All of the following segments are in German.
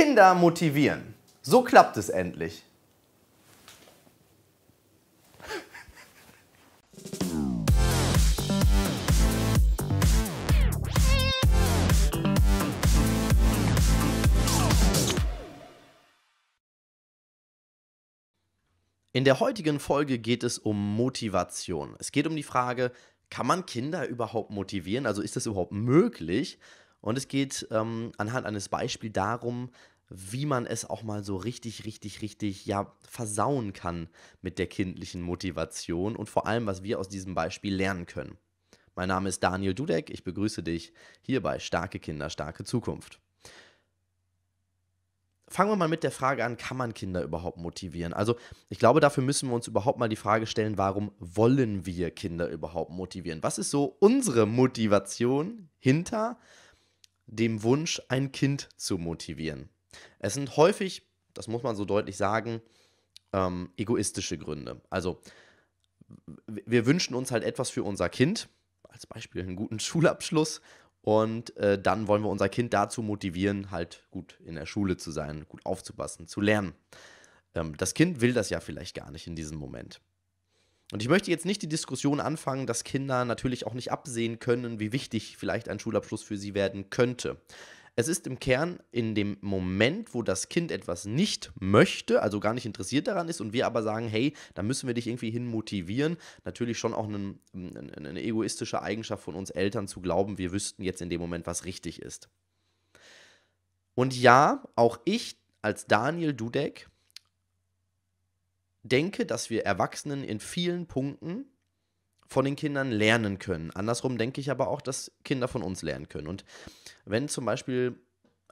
Kinder motivieren. So klappt es endlich. In der heutigen Folge geht es um Motivation. Es geht um die Frage, kann man Kinder überhaupt motivieren? Also ist das überhaupt möglich? Und es geht ähm, anhand eines Beispiels darum, wie man es auch mal so richtig, richtig, richtig, ja, versauen kann mit der kindlichen Motivation und vor allem, was wir aus diesem Beispiel lernen können. Mein Name ist Daniel Dudek, ich begrüße dich hier bei Starke Kinder, starke Zukunft. Fangen wir mal mit der Frage an, kann man Kinder überhaupt motivieren? Also ich glaube, dafür müssen wir uns überhaupt mal die Frage stellen, warum wollen wir Kinder überhaupt motivieren? Was ist so unsere Motivation hinter dem Wunsch, ein Kind zu motivieren. Es sind häufig, das muss man so deutlich sagen, ähm, egoistische Gründe. Also wir wünschen uns halt etwas für unser Kind, als Beispiel einen guten Schulabschluss, und äh, dann wollen wir unser Kind dazu motivieren, halt gut in der Schule zu sein, gut aufzupassen, zu lernen. Ähm, das Kind will das ja vielleicht gar nicht in diesem Moment. Und ich möchte jetzt nicht die Diskussion anfangen, dass Kinder natürlich auch nicht absehen können, wie wichtig vielleicht ein Schulabschluss für sie werden könnte. Es ist im Kern in dem Moment, wo das Kind etwas nicht möchte, also gar nicht interessiert daran ist und wir aber sagen, hey, da müssen wir dich irgendwie hin motivieren, natürlich schon auch eine, eine egoistische Eigenschaft von uns Eltern zu glauben, wir wüssten jetzt in dem Moment, was richtig ist. Und ja, auch ich als Daniel Dudek denke, dass wir Erwachsenen in vielen Punkten von den Kindern lernen können. Andersrum denke ich aber auch, dass Kinder von uns lernen können. Und wenn zum Beispiel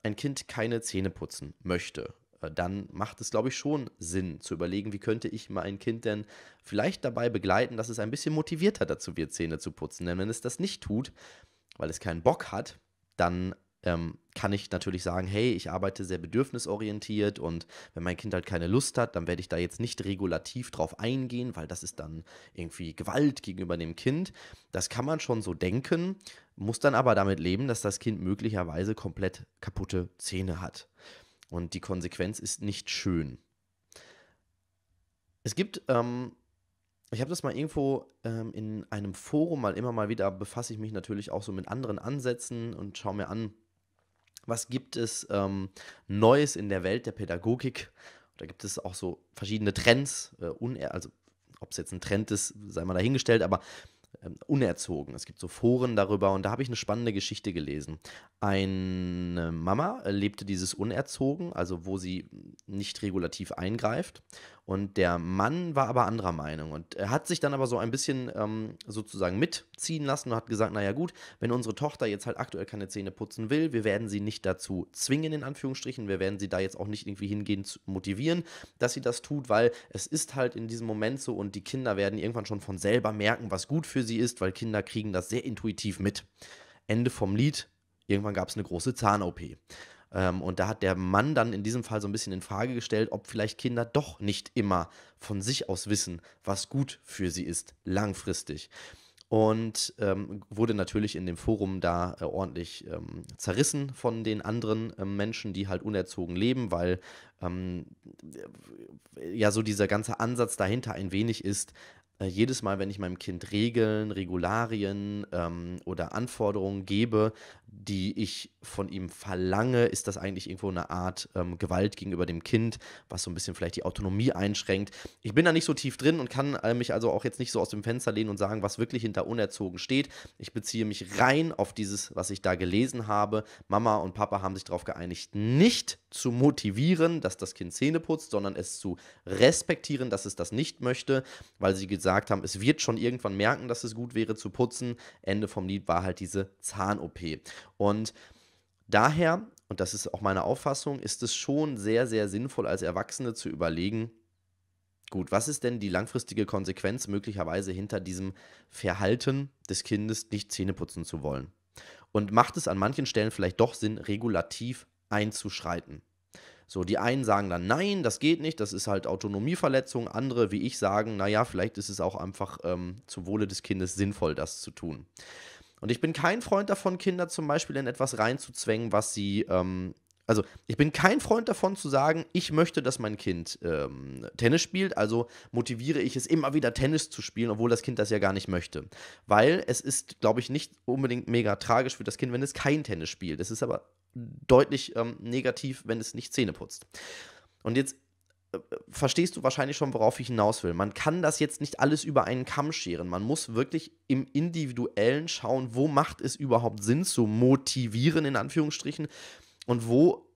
ein Kind keine Zähne putzen möchte, äh, dann macht es, glaube ich, schon Sinn zu überlegen, wie könnte ich mein Kind denn vielleicht dabei begleiten, dass es ein bisschen motivierter dazu wird, Zähne zu putzen. Denn wenn es das nicht tut, weil es keinen Bock hat, dann ähm, kann ich natürlich sagen, hey, ich arbeite sehr bedürfnisorientiert und wenn mein Kind halt keine Lust hat, dann werde ich da jetzt nicht regulativ drauf eingehen, weil das ist dann irgendwie Gewalt gegenüber dem Kind. Das kann man schon so denken, muss dann aber damit leben, dass das Kind möglicherweise komplett kaputte Zähne hat. Und die Konsequenz ist nicht schön. Es gibt ähm, ich habe das mal irgendwo ähm, in einem Forum mal immer mal wieder, befasse ich mich natürlich auch so mit anderen Ansätzen und schaue mir an, was gibt es ähm, Neues in der Welt der Pädagogik? Da gibt es auch so verschiedene Trends, äh, also ob es jetzt ein Trend ist, sei mal dahingestellt, aber ähm, unerzogen. Es gibt so Foren darüber und da habe ich eine spannende Geschichte gelesen. Eine Mama äh, lebte dieses unerzogen, also wo sie nicht regulativ eingreift und der Mann war aber anderer Meinung und er hat sich dann aber so ein bisschen ähm, sozusagen mitziehen lassen und hat gesagt, naja gut, wenn unsere Tochter jetzt halt aktuell keine Zähne putzen will, wir werden sie nicht dazu zwingen, in Anführungsstrichen, wir werden sie da jetzt auch nicht irgendwie hingehen zu motivieren, dass sie das tut, weil es ist halt in diesem Moment so und die Kinder werden irgendwann schon von selber merken, was gut für sie ist, weil Kinder kriegen das sehr intuitiv mit. Ende vom Lied, irgendwann gab es eine große Zahn-OP. Ähm, und da hat der Mann dann in diesem Fall so ein bisschen in Frage gestellt, ob vielleicht Kinder doch nicht immer von sich aus wissen, was gut für sie ist, langfristig. Und ähm, wurde natürlich in dem Forum da äh, ordentlich ähm, zerrissen von den anderen ähm, Menschen, die halt unerzogen leben, weil ähm, äh, ja so dieser ganze Ansatz dahinter ein wenig ist, äh, jedes Mal, wenn ich meinem Kind Regeln, Regularien ähm, oder Anforderungen gebe, die ich von ihm verlange? Ist das eigentlich irgendwo eine Art ähm, Gewalt gegenüber dem Kind, was so ein bisschen vielleicht die Autonomie einschränkt? Ich bin da nicht so tief drin und kann äh, mich also auch jetzt nicht so aus dem Fenster lehnen und sagen, was wirklich hinter unerzogen steht. Ich beziehe mich rein auf dieses, was ich da gelesen habe. Mama und Papa haben sich darauf geeinigt, nicht zu motivieren, dass das Kind Zähne putzt, sondern es zu respektieren, dass es das nicht möchte, weil sie gesagt haben, es wird schon irgendwann merken, dass es gut wäre zu putzen. Ende vom Lied war halt diese Zahn-OP. Und daher, und das ist auch meine Auffassung, ist es schon sehr, sehr sinnvoll als Erwachsene zu überlegen, Gut, was ist denn die langfristige Konsequenz möglicherweise hinter diesem Verhalten des Kindes, nicht Zähne putzen zu wollen? Und macht es an manchen Stellen vielleicht doch Sinn, regulativ einzuschreiten? So, die einen sagen dann, nein, das geht nicht, das ist halt Autonomieverletzung. Andere, wie ich, sagen, naja, vielleicht ist es auch einfach ähm, zum Wohle des Kindes sinnvoll, das zu tun. Und ich bin kein Freund davon, Kinder zum Beispiel in etwas reinzuzwängen, was sie. Ähm, also, ich bin kein Freund davon zu sagen, ich möchte, dass mein Kind ähm, Tennis spielt, also motiviere ich es immer wieder Tennis zu spielen, obwohl das Kind das ja gar nicht möchte. Weil es ist, glaube ich, nicht unbedingt mega tragisch für das Kind, wenn es kein Tennis spielt. Es ist aber deutlich ähm, negativ, wenn es nicht Zähne putzt. Und jetzt verstehst du wahrscheinlich schon, worauf ich hinaus will. Man kann das jetzt nicht alles über einen Kamm scheren. Man muss wirklich im Individuellen schauen, wo macht es überhaupt Sinn zu motivieren, in Anführungsstrichen, und wo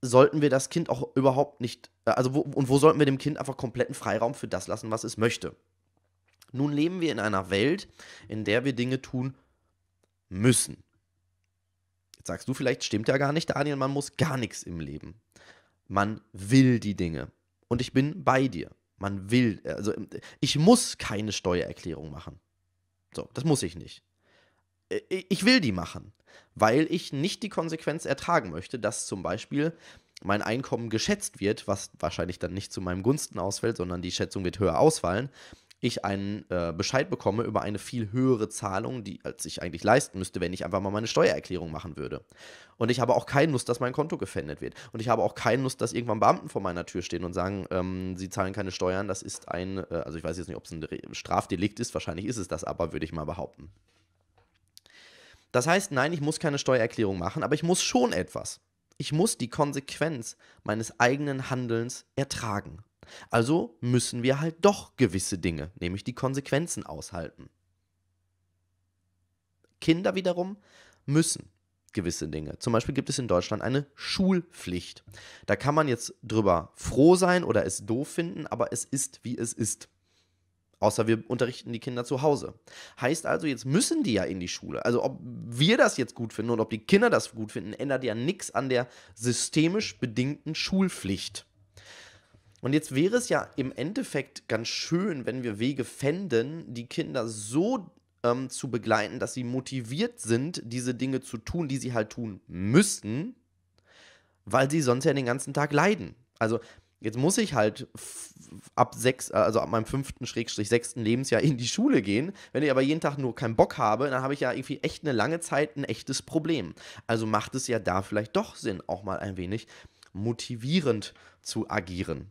sollten wir das Kind auch überhaupt nicht, äh, also wo, und wo sollten wir dem Kind einfach kompletten Freiraum für das lassen, was es möchte. Nun leben wir in einer Welt, in der wir Dinge tun müssen. Jetzt sagst du vielleicht, stimmt ja gar nicht, Daniel, man muss gar nichts im Leben. Man will die Dinge. Und ich bin bei dir. Man will, also ich muss keine Steuererklärung machen. So, das muss ich nicht. Äh, ich will die machen, weil ich nicht die Konsequenz ertragen möchte, dass zum Beispiel mein Einkommen geschätzt wird, was wahrscheinlich dann nicht zu meinem Gunsten ausfällt, sondern die Schätzung wird höher ausfallen, ich einen äh, Bescheid bekomme über eine viel höhere Zahlung, die als ich eigentlich leisten müsste, wenn ich einfach mal meine Steuererklärung machen würde. Und ich habe auch keinen Lust, dass mein Konto gefändet wird. Und ich habe auch keinen Lust, dass irgendwann Beamten vor meiner Tür stehen und sagen, ähm, sie zahlen keine Steuern. Das ist ein, äh, also ich weiß jetzt nicht, ob es ein Strafdelikt ist. Wahrscheinlich ist es das aber, würde ich mal behaupten. Das heißt, nein, ich muss keine Steuererklärung machen, aber ich muss schon etwas. Ich muss die Konsequenz meines eigenen Handelns ertragen. Also müssen wir halt doch gewisse Dinge, nämlich die Konsequenzen aushalten. Kinder wiederum müssen gewisse Dinge. Zum Beispiel gibt es in Deutschland eine Schulpflicht. Da kann man jetzt drüber froh sein oder es doof finden, aber es ist, wie es ist. Außer wir unterrichten die Kinder zu Hause. Heißt also, jetzt müssen die ja in die Schule. Also ob wir das jetzt gut finden und ob die Kinder das gut finden, ändert ja nichts an der systemisch bedingten Schulpflicht. Und jetzt wäre es ja im Endeffekt ganz schön, wenn wir Wege fänden, die Kinder so ähm, zu begleiten, dass sie motiviert sind, diese Dinge zu tun, die sie halt tun müssten, weil sie sonst ja den ganzen Tag leiden. Also jetzt muss ich halt ab sechs, äh, also ab meinem fünften Schrägstrich sechsten Lebensjahr in die Schule gehen. Wenn ich aber jeden Tag nur keinen Bock habe, dann habe ich ja irgendwie echt eine lange Zeit ein echtes Problem. Also macht es ja da vielleicht doch Sinn, auch mal ein wenig motivierend zu agieren.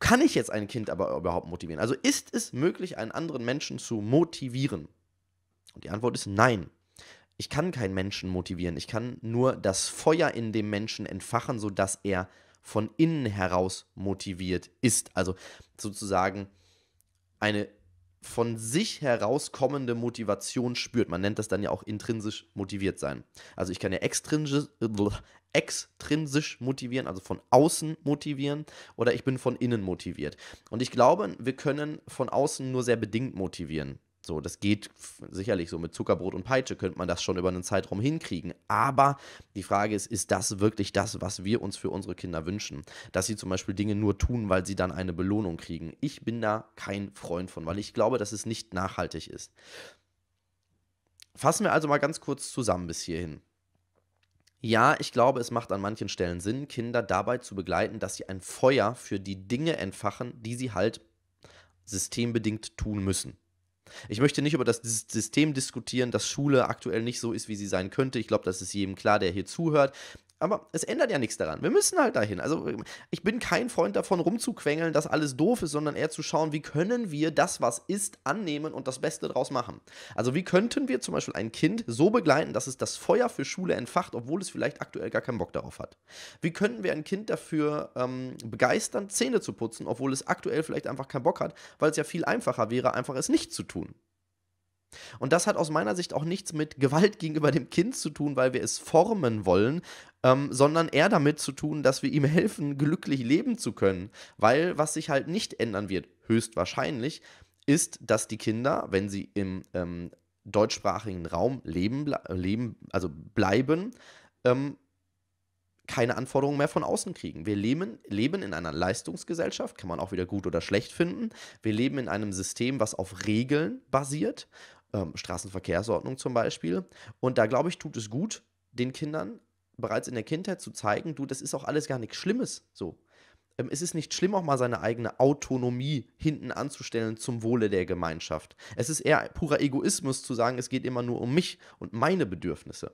Kann ich jetzt ein Kind aber überhaupt motivieren? Also ist es möglich, einen anderen Menschen zu motivieren? Und die Antwort ist nein. Ich kann keinen Menschen motivieren. Ich kann nur das Feuer in dem Menschen entfachen, sodass er von innen heraus motiviert ist. Also sozusagen eine von sich herauskommende Motivation spürt. Man nennt das dann ja auch intrinsisch motiviert sein. Also ich kann ja extrinsisch, extrinsisch motivieren, also von außen motivieren, oder ich bin von innen motiviert. Und ich glaube, wir können von außen nur sehr bedingt motivieren. So, das geht sicherlich so mit Zuckerbrot und Peitsche könnte man das schon über einen Zeitraum hinkriegen. Aber die Frage ist, ist das wirklich das, was wir uns für unsere Kinder wünschen? Dass sie zum Beispiel Dinge nur tun, weil sie dann eine Belohnung kriegen. Ich bin da kein Freund von, weil ich glaube, dass es nicht nachhaltig ist. Fassen wir also mal ganz kurz zusammen bis hierhin. Ja, ich glaube, es macht an manchen Stellen Sinn, Kinder dabei zu begleiten, dass sie ein Feuer für die Dinge entfachen, die sie halt systembedingt tun müssen. Ich möchte nicht über das System diskutieren, dass Schule aktuell nicht so ist, wie sie sein könnte. Ich glaube, das ist jedem klar, der hier zuhört. Aber es ändert ja nichts daran. Wir müssen halt dahin. Also ich bin kein Freund davon, rumzuquengeln, dass alles doof ist, sondern eher zu schauen, wie können wir das, was ist, annehmen und das Beste draus machen. Also wie könnten wir zum Beispiel ein Kind so begleiten, dass es das Feuer für Schule entfacht, obwohl es vielleicht aktuell gar keinen Bock darauf hat. Wie könnten wir ein Kind dafür ähm, begeistern, Zähne zu putzen, obwohl es aktuell vielleicht einfach keinen Bock hat, weil es ja viel einfacher wäre, einfach es nicht zu tun. Und das hat aus meiner Sicht auch nichts mit Gewalt gegenüber dem Kind zu tun, weil wir es formen wollen, ähm, sondern eher damit zu tun, dass wir ihm helfen, glücklich leben zu können. Weil was sich halt nicht ändern wird, höchstwahrscheinlich, ist, dass die Kinder, wenn sie im ähm, deutschsprachigen Raum leben, leben also bleiben, ähm, keine Anforderungen mehr von außen kriegen. Wir leben, leben in einer Leistungsgesellschaft, kann man auch wieder gut oder schlecht finden. Wir leben in einem System, was auf Regeln basiert ähm, Straßenverkehrsordnung zum Beispiel. Und da glaube ich, tut es gut, den Kindern bereits in der Kindheit zu zeigen, du, das ist auch alles gar nichts Schlimmes so. Ähm, es ist nicht schlimm, auch mal seine eigene Autonomie hinten anzustellen zum Wohle der Gemeinschaft. Es ist eher purer Egoismus zu sagen, es geht immer nur um mich und meine Bedürfnisse.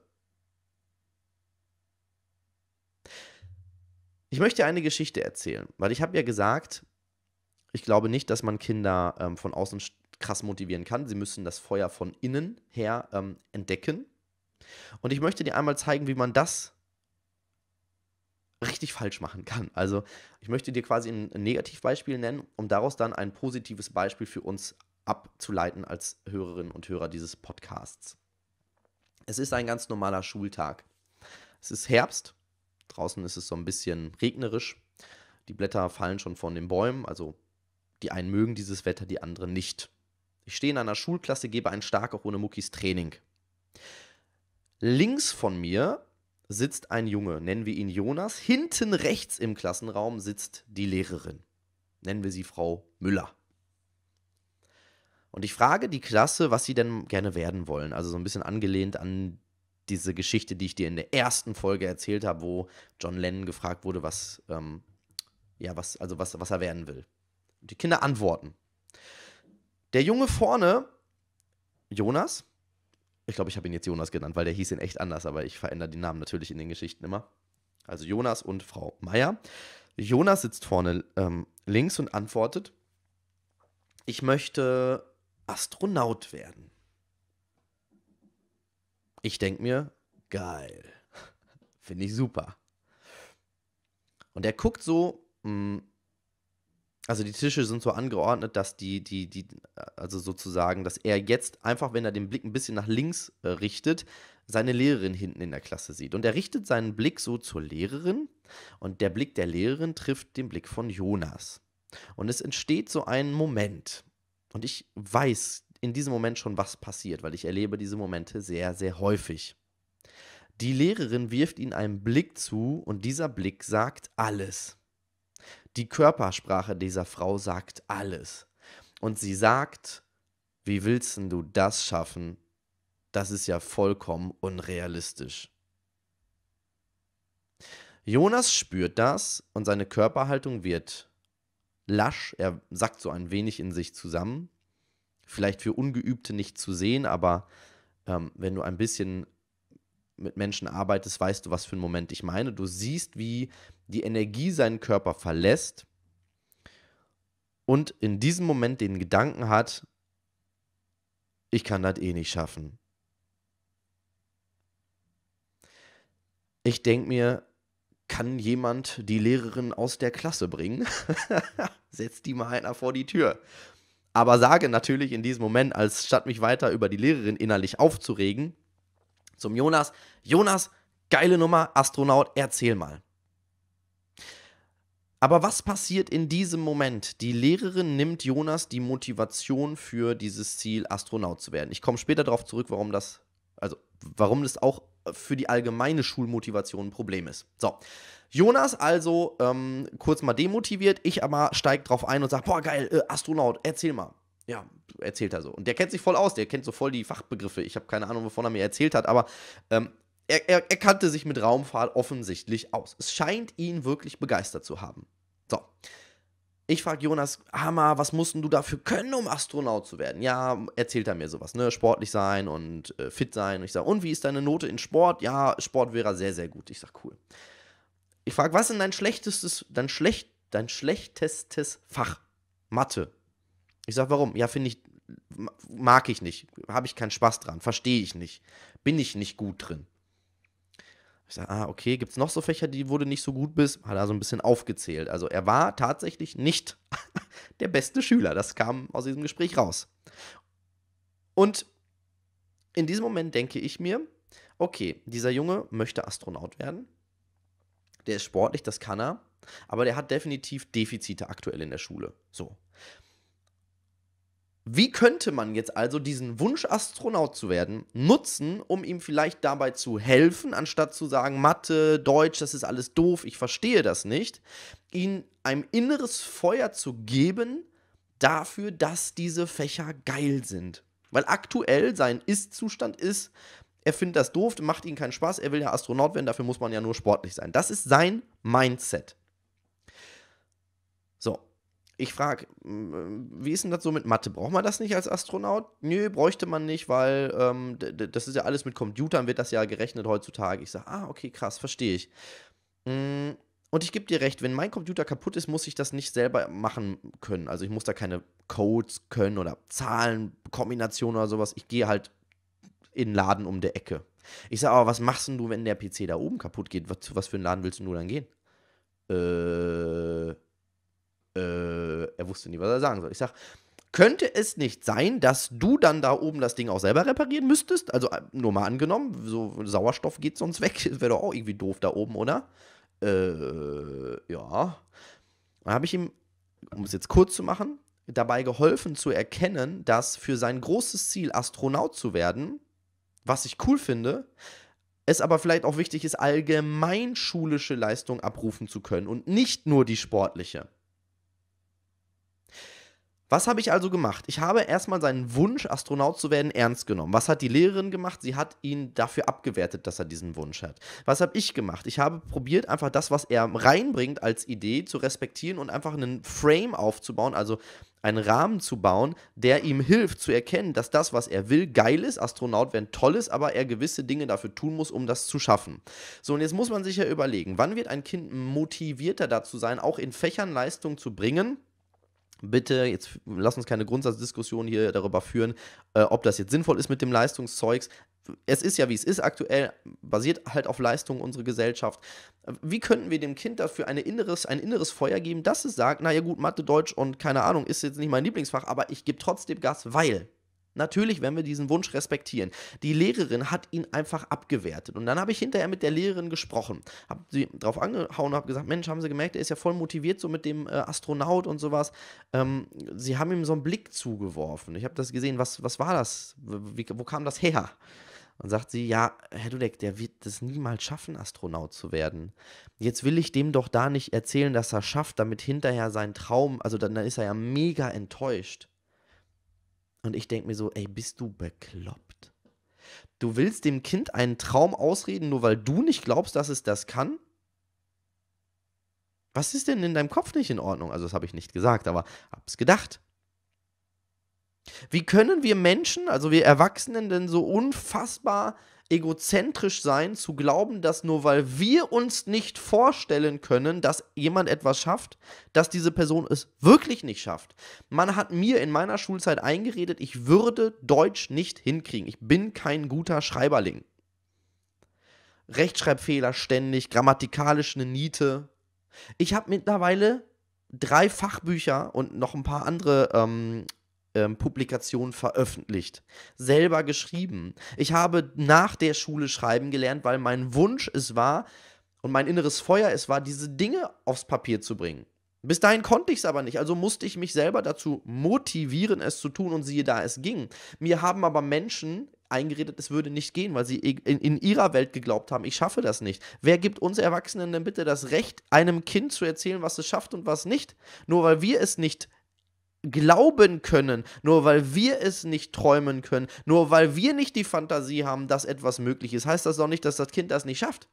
Ich möchte eine Geschichte erzählen, weil ich habe ja gesagt, ich glaube nicht, dass man Kinder ähm, von außen krass motivieren kann. Sie müssen das Feuer von innen her ähm, entdecken. Und ich möchte dir einmal zeigen, wie man das richtig falsch machen kann. Also ich möchte dir quasi ein Negativbeispiel nennen, um daraus dann ein positives Beispiel für uns abzuleiten als Hörerinnen und Hörer dieses Podcasts. Es ist ein ganz normaler Schultag. Es ist Herbst, draußen ist es so ein bisschen regnerisch, die Blätter fallen schon von den Bäumen, also die einen mögen dieses Wetter, die anderen nicht. Ich stehe in einer Schulklasse, gebe ein stark auch ohne Muckis Training. Links von mir sitzt ein Junge, nennen wir ihn Jonas. Hinten rechts im Klassenraum sitzt die Lehrerin. Nennen wir sie Frau Müller. Und ich frage die Klasse, was sie denn gerne werden wollen. Also so ein bisschen angelehnt an diese Geschichte, die ich dir in der ersten Folge erzählt habe, wo John Lennon gefragt wurde, was, ähm, ja, was, also was, was er werden will. Und die Kinder antworten. Der Junge vorne, Jonas, ich glaube, ich habe ihn jetzt Jonas genannt, weil der hieß ihn echt anders, aber ich verändere die Namen natürlich in den Geschichten immer. Also Jonas und Frau Meier. Jonas sitzt vorne ähm, links und antwortet, ich möchte Astronaut werden. Ich denke mir, geil. Finde ich super. Und er guckt so mh, mm, also die Tische sind so angeordnet, dass die, die, die, also sozusagen, dass er jetzt einfach, wenn er den Blick ein bisschen nach links äh, richtet, seine Lehrerin hinten in der Klasse sieht. Und er richtet seinen Blick so zur Lehrerin und der Blick der Lehrerin trifft den Blick von Jonas. Und es entsteht so ein Moment. Und ich weiß in diesem Moment schon, was passiert, weil ich erlebe diese Momente sehr, sehr häufig. Die Lehrerin wirft ihm einen Blick zu und dieser Blick sagt alles. Die Körpersprache dieser Frau sagt alles. Und sie sagt, wie willst du das schaffen? Das ist ja vollkommen unrealistisch. Jonas spürt das und seine Körperhaltung wird lasch, er sackt so ein wenig in sich zusammen. Vielleicht für Ungeübte nicht zu sehen, aber ähm, wenn du ein bisschen mit Menschen arbeitest, weißt du, was für einen Moment ich meine. Du siehst, wie die Energie seinen Körper verlässt und in diesem Moment den Gedanken hat, ich kann das eh nicht schaffen. Ich denke mir, kann jemand die Lehrerin aus der Klasse bringen? Setz die mal einer vor die Tür. Aber sage natürlich in diesem Moment, als statt mich weiter über die Lehrerin innerlich aufzuregen, zum Jonas, Jonas, geile Nummer, Astronaut, erzähl mal. Aber was passiert in diesem Moment? Die Lehrerin nimmt Jonas die Motivation für dieses Ziel, Astronaut zu werden. Ich komme später darauf zurück, warum das, also warum das auch für die allgemeine Schulmotivation ein Problem ist. So. Jonas also ähm, kurz mal demotiviert, ich aber steige drauf ein und sage: boah geil, äh, Astronaut, erzähl mal. Ja, erzählt er so. Und der kennt sich voll aus, der kennt so voll die Fachbegriffe. Ich habe keine Ahnung, wovon er mir erzählt hat, aber ähm, er, er, er kannte sich mit Raumfahrt offensichtlich aus. Es scheint ihn wirklich begeistert zu haben. So. Ich frage Jonas, Hammer, was mussten du dafür können, um Astronaut zu werden? Ja, erzählt er mir sowas, ne? Sportlich sein und äh, fit sein. Und ich sage, und wie ist deine Note in Sport? Ja, Sport wäre sehr, sehr gut. Ich sage, cool. Ich frage, was ist dein schlechtestes, dein, schlecht, dein schlechtestes Fach? Mathe. Ich sage, warum? Ja, finde ich, mag ich nicht. Habe ich keinen Spaß dran. Verstehe ich nicht. Bin ich nicht gut drin. Ich sage, ah, okay, gibt es noch so Fächer, die, wurde nicht so gut bist? Hat er so ein bisschen aufgezählt. Also er war tatsächlich nicht der beste Schüler. Das kam aus diesem Gespräch raus. Und in diesem Moment denke ich mir, okay, dieser Junge möchte Astronaut werden. Der ist sportlich, das kann er. Aber der hat definitiv Defizite aktuell in der Schule. So. Wie könnte man jetzt also diesen Wunsch, Astronaut zu werden, nutzen, um ihm vielleicht dabei zu helfen, anstatt zu sagen, Mathe, Deutsch, das ist alles doof, ich verstehe das nicht, ihm ein inneres Feuer zu geben dafür, dass diese Fächer geil sind. Weil aktuell sein Ist-Zustand ist, er findet das doof, macht ihm keinen Spaß, er will ja Astronaut werden, dafür muss man ja nur sportlich sein. Das ist sein Mindset. Ich frage, äh, wie ist denn das so mit Mathe? Braucht man das nicht als Astronaut? Nö, bräuchte man nicht, weil ähm, das ist ja alles mit Computern, wird das ja gerechnet heutzutage. Ich sage, ah, okay, krass, verstehe ich. Mm, und ich gebe dir recht, wenn mein Computer kaputt ist, muss ich das nicht selber machen können. Also ich muss da keine Codes können oder Zahlenkombinationen oder sowas. Ich gehe halt in den Laden um der Ecke. Ich sage, aber was machst denn du, wenn der PC da oben kaputt geht? Was, was für einen Laden willst du nur dann gehen? Äh, äh, er wusste nie, was er sagen soll. Ich sag, könnte es nicht sein, dass du dann da oben das Ding auch selber reparieren müsstest? Also äh, nur mal angenommen, so Sauerstoff geht sonst weg. Das wäre doch auch irgendwie doof da oben, oder? Äh, ja. Dann habe ich ihm, um es jetzt kurz zu machen, dabei geholfen zu erkennen, dass für sein großes Ziel, Astronaut zu werden, was ich cool finde, es aber vielleicht auch wichtig ist, allgemein schulische Leistung abrufen zu können und nicht nur die sportliche. Was habe ich also gemacht? Ich habe erstmal seinen Wunsch, Astronaut zu werden, ernst genommen. Was hat die Lehrerin gemacht? Sie hat ihn dafür abgewertet, dass er diesen Wunsch hat. Was habe ich gemacht? Ich habe probiert, einfach das, was er reinbringt als Idee, zu respektieren und einfach einen Frame aufzubauen, also einen Rahmen zu bauen, der ihm hilft zu erkennen, dass das, was er will, geil ist, Astronaut werden toll ist, aber er gewisse Dinge dafür tun muss, um das zu schaffen. So, und jetzt muss man sich ja überlegen, wann wird ein Kind motivierter dazu sein, auch in Fächern Leistung zu bringen? bitte, jetzt lass uns keine Grundsatzdiskussion hier darüber führen, äh, ob das jetzt sinnvoll ist mit dem Leistungszeugs. Es ist ja, wie es ist aktuell, basiert halt auf Leistung unsere Gesellschaft. Wie könnten wir dem Kind dafür eine inneres, ein inneres Feuer geben, dass es sagt, naja gut, Mathe, Deutsch und keine Ahnung, ist jetzt nicht mein Lieblingsfach, aber ich gebe trotzdem Gas, weil Natürlich, werden wir diesen Wunsch respektieren. Die Lehrerin hat ihn einfach abgewertet. Und dann habe ich hinterher mit der Lehrerin gesprochen, habe sie drauf angehauen und habe gesagt, Mensch, haben Sie gemerkt, er ist ja voll motiviert so mit dem äh, Astronaut und sowas. Ähm, sie haben ihm so einen Blick zugeworfen. Ich habe das gesehen, was, was war das? Wie, wo kam das her? Und sagt sie, ja, Herr Dudek, der wird es niemals schaffen, Astronaut zu werden. Jetzt will ich dem doch da nicht erzählen, dass er schafft, damit hinterher sein Traum, also dann, dann ist er ja mega enttäuscht. Und ich denke mir so, ey, bist du bekloppt? Du willst dem Kind einen Traum ausreden, nur weil du nicht glaubst, dass es das kann? Was ist denn in deinem Kopf nicht in Ordnung? Also, das habe ich nicht gesagt, aber hab's gedacht. Wie können wir Menschen, also wir Erwachsenen, denn so unfassbar egozentrisch sein, zu glauben, dass nur weil wir uns nicht vorstellen können, dass jemand etwas schafft, dass diese Person es wirklich nicht schafft. Man hat mir in meiner Schulzeit eingeredet, ich würde Deutsch nicht hinkriegen. Ich bin kein guter Schreiberling. Rechtschreibfehler ständig, grammatikalisch eine Niete. Ich habe mittlerweile drei Fachbücher und noch ein paar andere ähm, ähm, Publikation veröffentlicht, selber geschrieben. Ich habe nach der Schule schreiben gelernt, weil mein Wunsch es war und mein inneres Feuer es war, diese Dinge aufs Papier zu bringen. Bis dahin konnte ich es aber nicht, also musste ich mich selber dazu motivieren, es zu tun und siehe da, es ging. Mir haben aber Menschen eingeredet, es würde nicht gehen, weil sie in, in, ihrer Welt geglaubt haben, ich schaffe das nicht. Wer gibt uns Erwachsenen denn bitte das Recht, einem Kind zu erzählen, was es schafft und was nicht? Nur weil wir es nicht glauben können, nur weil wir es nicht träumen können, nur weil wir nicht die Fantasie haben, dass etwas möglich ist, heißt das doch nicht, dass das Kind das nicht schafft.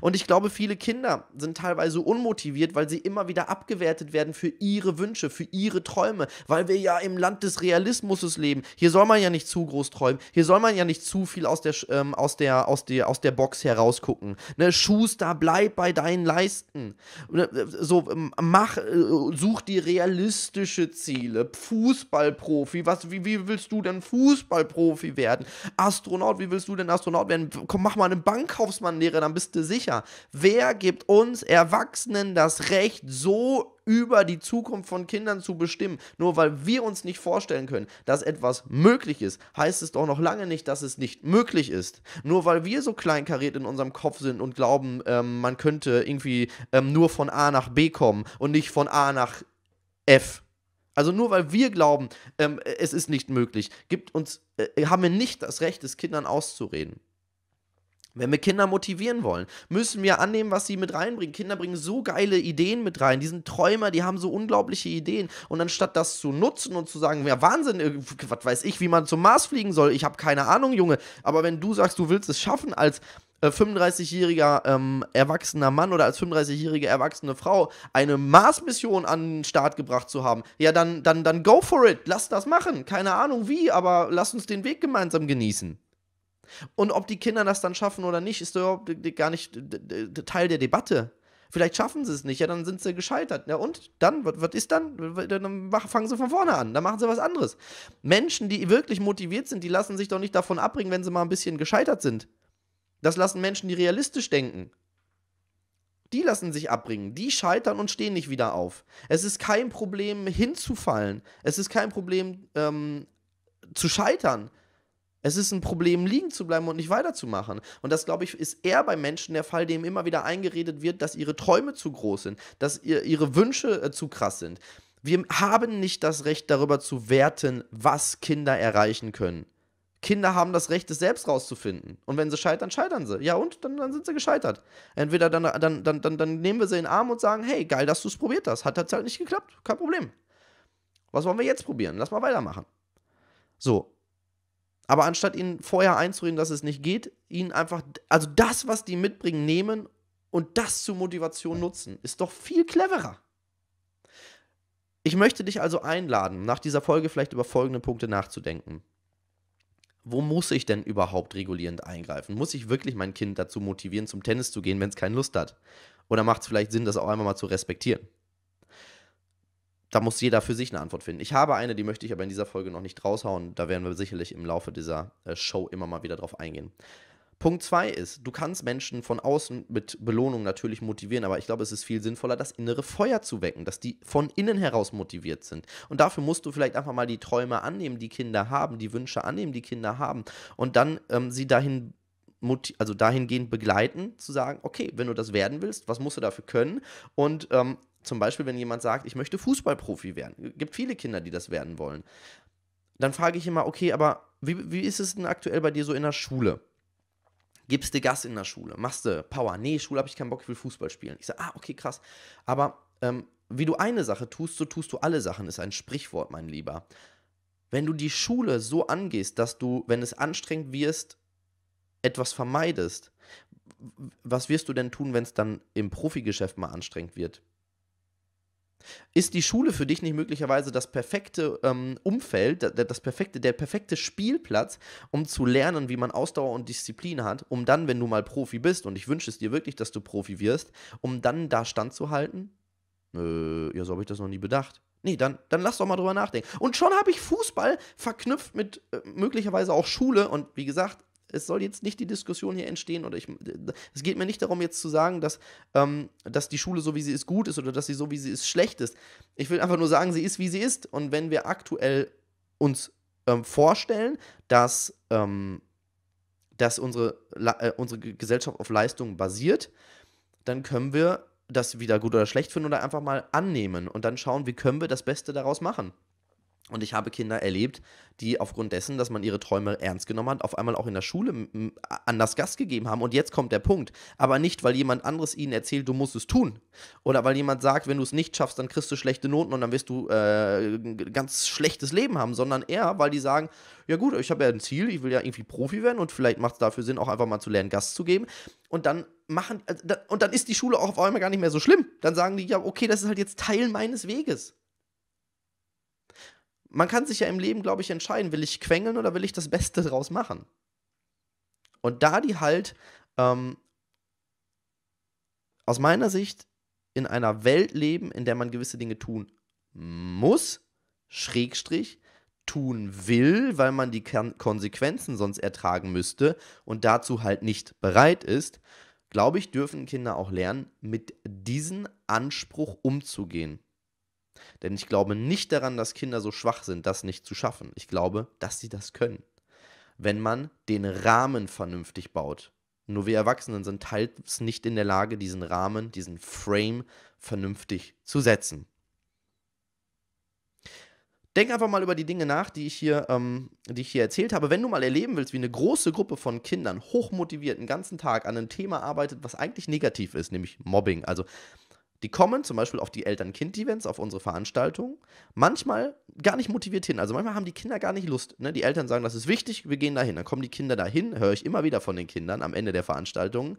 Und ich glaube, viele Kinder sind teilweise unmotiviert, weil sie immer wieder abgewertet werden für ihre Wünsche, für ihre Träume, weil wir ja im Land des Realismus leben. Hier soll man ja nicht zu groß träumen, hier soll man ja nicht zu viel aus der, ähm, aus der, aus der, aus der Box herausgucken. Ne? Schuster, bleib bei deinen Leisten. Ne, äh, so, ähm, mach, äh, such dir realistische Ziele. Fußballprofi, was, wie, wie willst du denn Fußballprofi werden? Astronaut, wie willst du denn Astronaut werden? Komm, mach mal eine Bankkaufsmannlehre, dann bist du sicher sicher. Wer gibt uns Erwachsenen das Recht, so über die Zukunft von Kindern zu bestimmen. Nur weil wir uns nicht vorstellen können, dass etwas möglich ist, heißt es doch noch lange nicht, dass es nicht möglich ist. Nur weil wir so kleinkariert in unserem Kopf sind und glauben, ähm, man könnte irgendwie ähm, nur von A nach B kommen und nicht von A nach F. Also nur weil wir glauben, ähm, es ist nicht möglich, gibt uns, äh, haben wir nicht das Recht, es Kindern auszureden. Wenn wir Kinder motivieren wollen, müssen wir annehmen, was sie mit reinbringen. Kinder bringen so geile Ideen mit rein. Die sind Träumer, die haben so unglaubliche Ideen. Und anstatt das zu nutzen und zu sagen, ja, Wahnsinn, äh, was weiß ich, wie man zum Mars fliegen soll, ich habe keine Ahnung, Junge. Aber wenn du sagst, du willst es schaffen als 35-jähriger äh, ähm, erwachsener Mann oder als 35-jährige erwachsene Frau eine Mars-Mission an den Start gebracht zu haben, ja, dann, dann, dann go for it. Lass das machen. Keine Ahnung wie, aber lass uns den Weg gemeinsam genießen. Und ob die Kinder das dann schaffen oder nicht, ist überhaupt gar nicht Teil der Debatte. Vielleicht schaffen sie es nicht, ja, dann sind sie gescheitert. Ja, und dann, was, was ist dann? Dann fangen sie von vorne an, dann machen sie was anderes. Menschen, die wirklich motiviert sind, die lassen sich doch nicht davon abbringen, wenn sie mal ein bisschen gescheitert sind. Das lassen Menschen, die realistisch denken. Die lassen sich abbringen, die scheitern und stehen nicht wieder auf. Es ist kein Problem, hinzufallen. Es ist kein Problem, ähm, zu scheitern. Es ist ein Problem, liegen zu bleiben und nicht weiterzumachen. Und das, glaube ich, ist eher bei Menschen der Fall, dem immer wieder eingeredet wird, dass ihre Träume zu groß sind, dass ihr, ihre Wünsche äh, zu krass sind. Wir haben nicht das Recht, darüber zu werten, was Kinder erreichen können. Kinder haben das Recht, es selbst rauszufinden. Und wenn sie scheitern, scheitern sie. Ja, und dann, dann sind sie gescheitert. Entweder dann, dann, dann, dann, dann nehmen wir sie in den Arm und sagen, hey, geil, dass du es probiert hast. Hat halt nicht geklappt. Kein Problem. Was wollen wir jetzt probieren? Lass mal weitermachen. So, aber anstatt ihnen vorher einzureden, dass es nicht geht, ihnen einfach, also das, was die mitbringen, nehmen und das zur Motivation nutzen, ist doch viel cleverer. Ich möchte dich also einladen, nach dieser Folge vielleicht über folgende Punkte nachzudenken. Wo muss ich denn überhaupt regulierend eingreifen? Muss ich wirklich mein Kind dazu motivieren, zum Tennis zu gehen, wenn es keine Lust hat? Oder macht es vielleicht Sinn, das auch einmal mal zu respektieren? da muss jeder für sich eine Antwort finden. Ich habe eine, die möchte ich aber in dieser Folge noch nicht raushauen. Da werden wir sicherlich im Laufe dieser äh, Show immer mal wieder drauf eingehen. Punkt 2 ist, du kannst Menschen von außen mit Belohnung natürlich motivieren, aber ich glaube, es ist viel sinnvoller, das innere Feuer zu wecken, dass die von innen heraus motiviert sind. Und dafür musst du vielleicht einfach mal die Träume annehmen, die Kinder haben, die Wünsche annehmen, die Kinder haben und dann ähm, sie dahin also dahingehend begleiten, zu sagen, okay, wenn du das werden willst, was musst du dafür können? Und ähm, zum Beispiel, wenn jemand sagt, ich möchte Fußballprofi werden. Es gibt viele Kinder, die das werden wollen. Dann frage ich immer, okay, aber wie, wie ist es denn aktuell bei dir so in der Schule? Gibst du Gas in der Schule? Machst du Power? Nee, Schule habe ich keinen Bock, ich will Fußball spielen. Ich sage, ah, okay, krass. Aber ähm, wie du eine Sache tust, so tust du alle Sachen, ist ein Sprichwort, mein Lieber. Wenn du die Schule so angehst, dass du, wenn es anstrengend wirst, etwas vermeidest, was wirst du denn tun, wenn es dann im Profigeschäft mal anstrengend wird? Ist die Schule für dich nicht möglicherweise das perfekte ähm, Umfeld, das, das perfekte, der perfekte Spielplatz, um zu lernen, wie man Ausdauer und Disziplin hat, um dann, wenn du mal Profi bist, und ich wünsche es dir wirklich, dass du Profi wirst, um dann da standzuhalten? Äh, ja, so habe ich das noch nie bedacht. Nee, dann, dann lass doch mal drüber nachdenken. Und schon habe ich Fußball verknüpft mit äh, möglicherweise auch Schule. Und wie gesagt, es soll jetzt nicht die Diskussion hier entstehen oder ich, es geht mir nicht darum, jetzt zu sagen, dass, ähm, dass die Schule so wie sie ist gut ist oder dass sie so wie sie ist schlecht ist. Ich will einfach nur sagen, sie ist wie sie ist und wenn wir aktuell uns ähm, vorstellen, dass, ähm, dass unsere, äh, unsere Gesellschaft auf Leistungen basiert, dann können wir das wieder gut oder schlecht finden oder einfach mal annehmen und dann schauen, wie können wir das Beste daraus machen. Und ich habe Kinder erlebt, die aufgrund dessen, dass man ihre Träume ernst genommen hat, auf einmal auch in der Schule anders Gast gegeben haben. Und jetzt kommt der Punkt. Aber nicht, weil jemand anderes ihnen erzählt, du musst es tun. Oder weil jemand sagt, wenn du es nicht schaffst, dann kriegst du schlechte Noten und dann wirst du äh, ein ganz schlechtes Leben haben. Sondern eher, weil die sagen, ja gut, ich habe ja ein Ziel, ich will ja irgendwie Profi werden und vielleicht macht es dafür Sinn, auch einfach mal zu lernen, Gast zu geben. Und dann machen, äh, und dann ist die Schule auch auf einmal gar nicht mehr so schlimm. Dann sagen die, ja, okay, das ist halt jetzt Teil meines Weges man kann sich ja im Leben, glaube ich, entscheiden, will ich quengeln oder will ich das Beste draus machen? Und da die halt ähm, aus meiner Sicht in einer Welt leben, in der man gewisse Dinge tun muss, Schrägstrich, tun will, weil man die Konsequenzen sonst ertragen müsste und dazu halt nicht bereit ist, glaube ich, dürfen Kinder auch lernen, mit diesem Anspruch umzugehen. Denn ich glaube nicht daran, dass Kinder so schwach sind, das nicht zu schaffen. Ich glaube, dass sie das können. Wenn man den Rahmen vernünftig baut. Nur wir Erwachsenen sind teils nicht in der Lage, diesen Rahmen, diesen Frame vernünftig zu setzen. Denk einfach mal über die Dinge nach, die ich, hier, ähm, die ich hier erzählt habe. Wenn du mal erleben willst, wie eine große Gruppe von Kindern hochmotiviert den ganzen Tag an einem Thema arbeitet, was eigentlich negativ ist, nämlich Mobbing, also die kommen zum Beispiel auf die Eltern-Kind-Events, auf unsere Veranstaltungen, manchmal gar nicht motiviert hin. Also manchmal haben die Kinder gar nicht Lust. Ne? Die Eltern sagen, das ist wichtig, wir gehen dahin. Dann kommen die Kinder dahin, höre ich immer wieder von den Kindern am Ende der Veranstaltungen.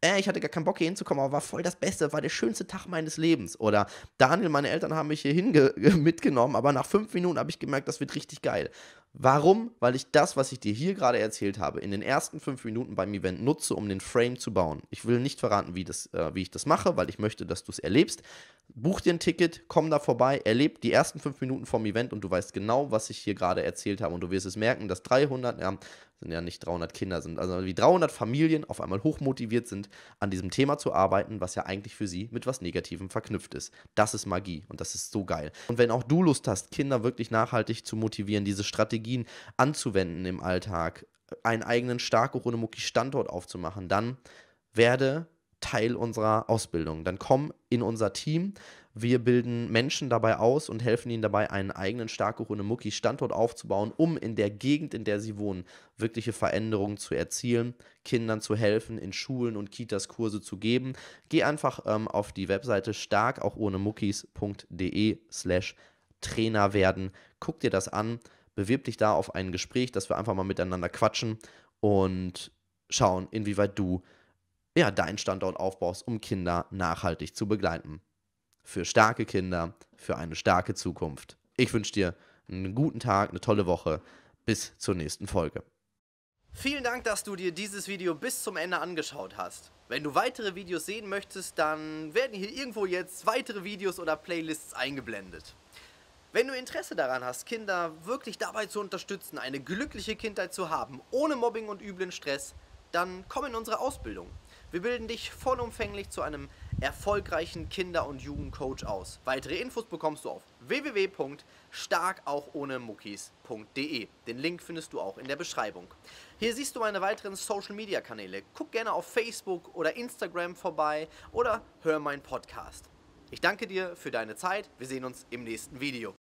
Äh, ich hatte gar keinen Bock hier hinzukommen, aber war voll das Beste, war der schönste Tag meines Lebens. Oder Daniel, meine Eltern haben mich hierhin mitgenommen, aber nach fünf Minuten habe ich gemerkt, das wird richtig geil. Warum? Weil ich das, was ich dir hier gerade erzählt habe, in den ersten fünf Minuten beim Event nutze, um den Frame zu bauen. Ich will nicht verraten, wie, das, äh, wie ich das mache, weil ich möchte, dass du es erlebst. Buch dir ein Ticket, komm da vorbei, erlebe die ersten fünf Minuten vom Event und du weißt genau, was ich hier gerade erzählt habe. Und du wirst es merken, dass 300, ja, sind ja nicht 300 Kinder, sind also wie 300 Familien auf einmal hochmotiviert sind, an diesem Thema zu arbeiten, was ja eigentlich für sie mit was Negativem verknüpft ist. Das ist Magie und das ist so geil. Und wenn auch du Lust hast, Kinder wirklich nachhaltig zu motivieren, diese Strategien anzuwenden im Alltag, einen eigenen Stark ohne Mucki Standort aufzumachen, dann werde Teil unserer Ausbildung. Dann komm in unser Team. Wir bilden Menschen dabei aus und helfen ihnen dabei, einen eigenen starke Hunde Mucki Standort aufzubauen, um in der Gegend, in der sie wohnen, wirkliche Veränderungen zu erzielen, Kindern zu helfen, in Schulen und Kitas Kurse zu geben. Geh einfach ähm, auf die Webseite stark auch ohne slash Trainer werden. Guck dir das an, bewirb dich da auf ein Gespräch, dass wir einfach mal miteinander quatschen und schauen, inwieweit du ja, deinen Standort aufbaust, um Kinder nachhaltig zu begleiten. Für starke Kinder, für eine starke Zukunft. Ich wünsche dir einen guten Tag, eine tolle Woche. Bis zur nächsten Folge. Vielen Dank, dass du dir dieses Video bis zum Ende angeschaut hast. Wenn du weitere Videos sehen möchtest, dann werden hier irgendwo jetzt weitere Videos oder Playlists eingeblendet. Wenn du Interesse daran hast, Kinder wirklich dabei zu unterstützen, eine glückliche Kindheit zu haben, ohne Mobbing und üblen Stress, dann komm in unsere Ausbildung. Wir bilden dich vollumfänglich zu einem erfolgreichen Kinder- und Jugendcoach aus. Weitere Infos bekommst du auf www.starkauchohnemuckis.de. Den Link findest du auch in der Beschreibung. Hier siehst du meine weiteren Social-Media-Kanäle. Guck gerne auf Facebook oder Instagram vorbei oder hör meinen Podcast. Ich danke dir für deine Zeit. Wir sehen uns im nächsten Video.